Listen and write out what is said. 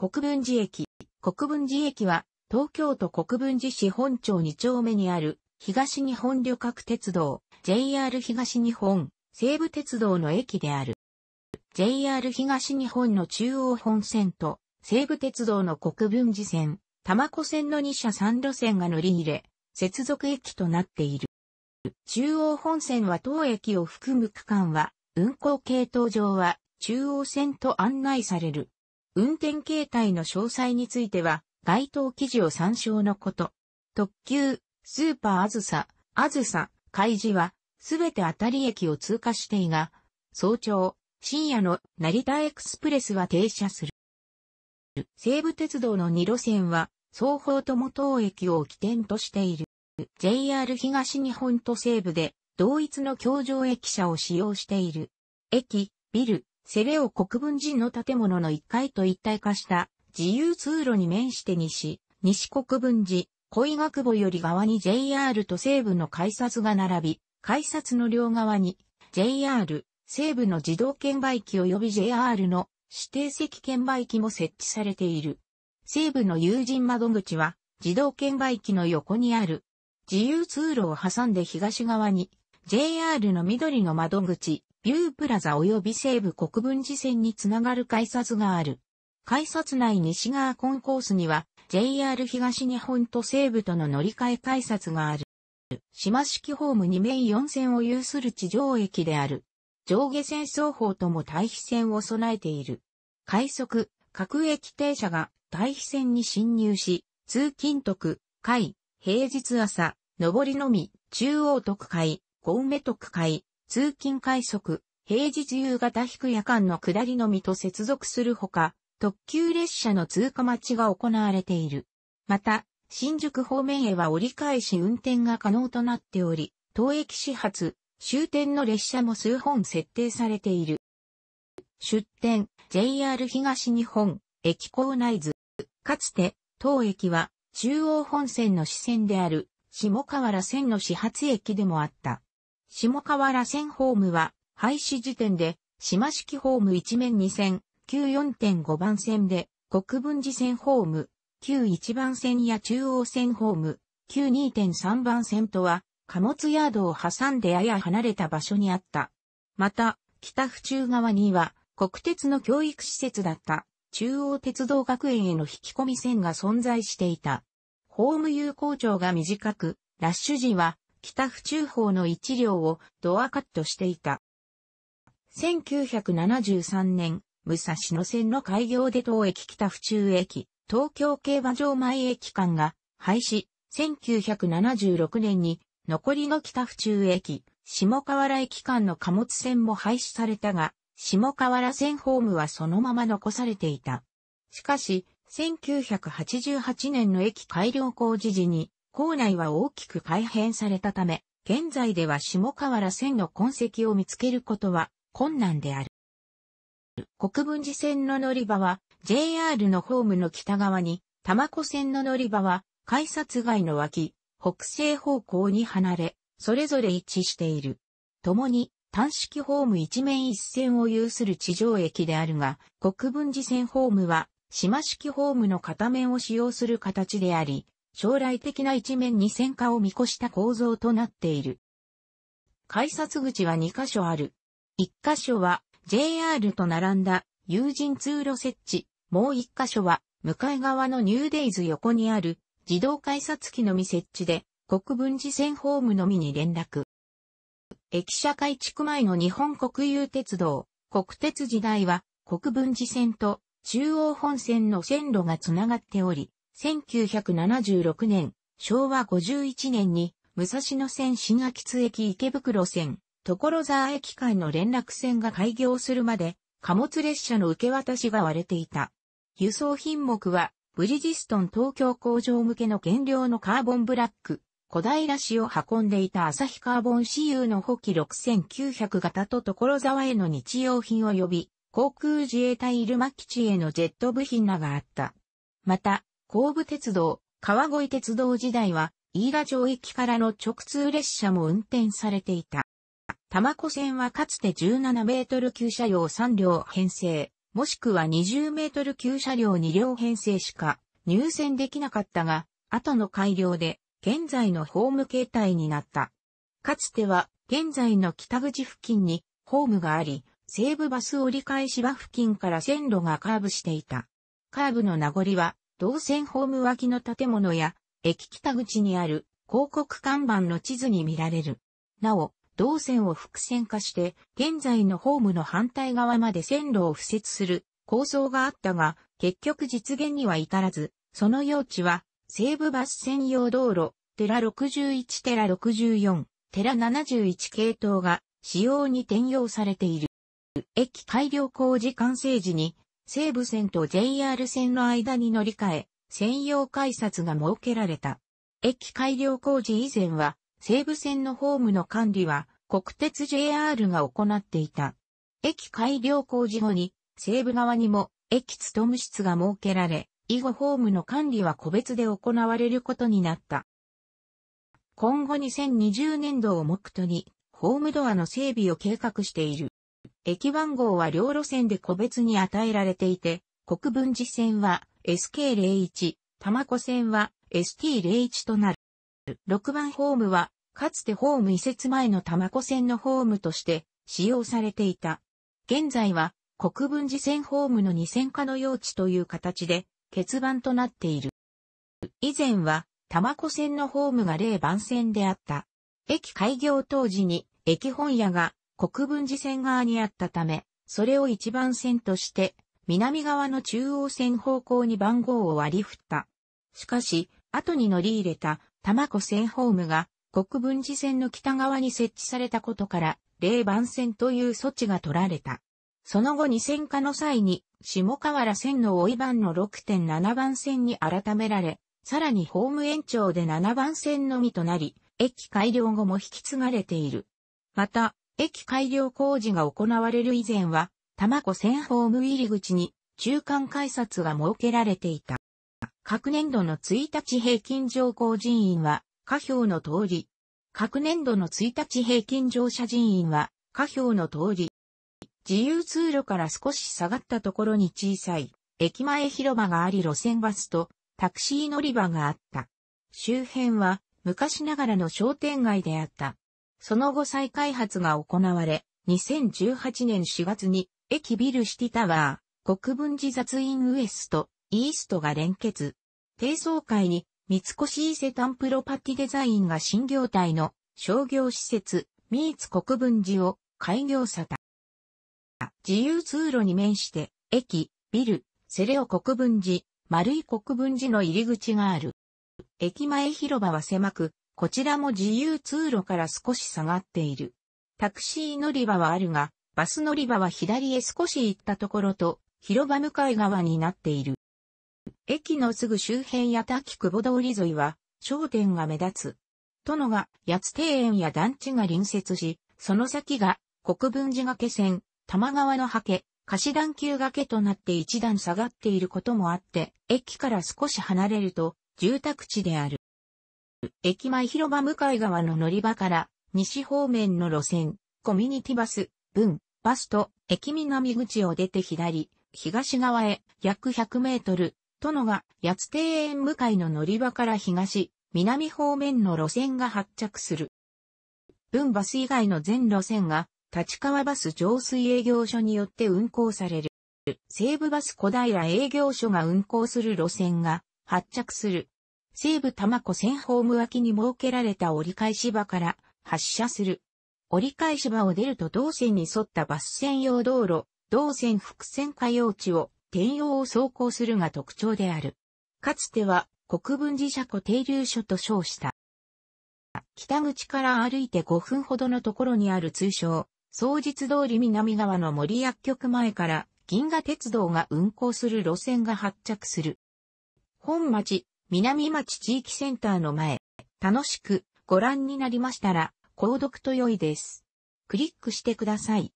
国分寺駅。国分寺駅は、東京都国分寺市本町2丁目にある、東日本旅客鉄道、JR 東日本、西武鉄道の駅である。JR 東日本の中央本線と、西武鉄道の国分寺線、玉子線の2社3路線が乗り入れ、接続駅となっている。中央本線は当駅を含む区間は、運行系統上は中央線と案内される。運転形態の詳細については、該当記事を参照のこと。特急、スーパーあずさ、あずさ、開示は、すべて当たり駅を通過していが、早朝、深夜の成田エクスプレスは停車する。西武鉄道の2路線は、双方とも当駅を起点としている。JR 東日本と西部で、同一の共上駅舎を使用している。駅、ビル、セレオ国分寺の建物の1階と一体化した自由通路に面して西、西国分寺、恋学母より側に JR と西部の改札が並び、改札の両側に JR、西部の自動券売機及び JR の指定席券売機も設置されている。西部の友人窓口は自動券売機の横にある。自由通路を挟んで東側に JR の緑の窓口、U プラザ及び西部国分寺線につながる改札がある。改札内西側コンコースには JR 東日本と西部との乗り換え改札がある。島式ホーム2面4線を有する地上駅である。上下線双方とも対比線を備えている。快速、各駅停車が対比線に侵入し、通勤特、会、平日朝、上りのみ、中央特会、小梅特会、通勤快速、平日夕方引く夜間の下りのみと接続するほか、特急列車の通過待ちが行われている。また、新宿方面へは折り返し運転が可能となっており、当駅始発、終点の列車も数本設定されている。出店、JR 東日本、駅構内図。かつて、当駅は中央本線の支線である下河原線の始発駅でもあった。下川ら線ホームは、廃止時点で、島式ホーム一面2線、旧4.5番線で、国分寺線ホーム、旧1番線や中央線ホーム、旧2.3番線とは、貨物ヤードを挟んでやや離れた場所にあった。また、北府中側には、国鉄の教育施設だった、中央鉄道学園への引き込み線が存在していた。ホーム有効長が短く、ラッシュ時は、北府中法の一両をドアカットしていた。1973年、武蔵野線の開業で東駅北府中駅、東京競馬場前駅間が廃止、1976年に残りの北府中駅、下河原駅間の貨物線も廃止されたが、下河原線ホームはそのまま残されていた。しかし、1988年の駅改良工事時に、校内は大きく改変されたため、現在では下河原線の痕跡を見つけることは困難である。国分寺線の乗り場は JR のホームの北側に、玉子線の乗り場は改札外の脇、北西方向に離れ、それぞれ一致している。共に単式ホーム一面一線を有する地上駅であるが、国分寺線ホームは島式ホームの片面を使用する形であり、将来的な一面に線化を見越した構造となっている。改札口は2箇所ある。1箇所は JR と並んだ有人通路設置。もう1箇所は向かい側のニューデイズ横にある自動改札機のみ設置で国分寺線ホームのみに連絡。駅舎改築前の日本国有鉄道、国鉄時代は国分寺線と中央本線の線路がつながっており、1976年、昭和51年に、武蔵野線新秋津駅池袋線、所沢駅間の連絡線が開業するまで、貨物列車の受け渡しが割れていた。輸送品目は、ブリジストン東京工場向けの原料のカーボンブラック、小平市を運んでいた旭カーボン CU の補機6900型と所沢への日用品を呼び、航空自衛隊入間基地へのジェット部品らがあった。また、神武鉄道、川越鉄道時代は、飯田町駅からの直通列車も運転されていた。玉子線はかつて17メートル級車両3両編成、もしくは20メートル級車両2両編成しか入線できなかったが、後の改良で現在のホーム形態になった。かつては現在の北口付近にホームがあり、西武バス折り返し場付近から線路がカーブしていた。カーブの名残は動線ホーム脇の建物や、駅北口にある広告看板の地図に見られる。なお、動線を複線化して、現在のホームの反対側まで線路を敷設する構想があったが、結局実現には至らず、その用地は、西部バス専用道路、テラ61テラ64、テラ71系統が使用に転用されている。駅改良工事完成時に西武線と JR 線の間に乗り換え、専用改札が設けられた。駅改良工事以前は、西武線のホームの管理は、国鉄 JR が行っていた。駅改良工事後に、西武側にも、駅務室が設けられ、以後ホームの管理は個別で行われることになった。今後2020年度を目途に、ホームドアの整備を計画している。駅番号は両路線で個別に与えられていて、国分寺線は SK01、玉子線は ST01 となる。6番ホームは、かつてホーム移設前の玉子線のホームとして使用されていた。現在は、国分寺線ホームの2線化の用地という形で、欠番となっている。以前は、玉子線のホームが0番線であった。駅開業当時に、駅本屋が国分寺線側にあったため、それを一番線として、南側の中央線方向に番号を割り振った。しかし、後に乗り入れた玉子線ホームが国分寺線の北側に設置されたことから、霊番線という措置が取られた。その後に線化の際に、下河原線の追い番の6.7番線に改められ、さらにホーム延長で7番線のみとなり、駅改良後も引き継がれている。また、駅改良工事が行われる以前は、多摩湖線ホーム入り口に中間改札が設けられていた。各年度の1日平均乗降人員は、下表の通り。各年度の1日平均乗車人員は、下表の通り。自由通路から少し下がったところに小さい、駅前広場があり路線バスとタクシー乗り場があった。周辺は昔ながらの商店街であった。その後再開発が行われ、2018年4月に駅ビルシティタワー、国分寺雑院ウエスト、イーストが連結。低層階に三越伊勢丹プロパティデザインが新業態の商業施設、三越国分寺を開業さた。自由通路に面して、駅、ビル、セレオ国分寺、丸井国分寺の入り口がある。駅前広場は狭く、こちらも自由通路から少し下がっている。タクシー乗り場はあるが、バス乗り場は左へ少し行ったところと、広場向かい側になっている。駅のすぐ周辺や滝久保通り沿いは、商店が目立つ。殿が八つ庭園や団地が隣接し、その先が国分寺崖線、玉川の刷毛、貸段級崖となって一段下がっていることもあって、駅から少し離れると、住宅地である。駅前広場向かい側の乗り場から西方面の路線、コミュニティバス、分、バスと駅南口を出て左、東側へ約100メートル、殿が八つ庭園向かいの乗り場から東、南方面の路線が発着する。分バス以外の全路線が立川バス浄水営業所によって運行される。西部バス小平営業所が運行する路線が発着する西部多摩湖線ホーム脇に設けられた折り返し場から発車する。折り返し場を出ると道線に沿ったバス専用道路、道線伏線火用地を転用を走行するが特徴である。かつては国分寺車庫停留所と称した。北口から歩いて5分ほどのところにある通称、総日通り南側の森薬局前から銀河鉄道が運行する路線が発着する。本町、南町地域センターの前、楽しくご覧になりましたら、購読と良いです。クリックしてください。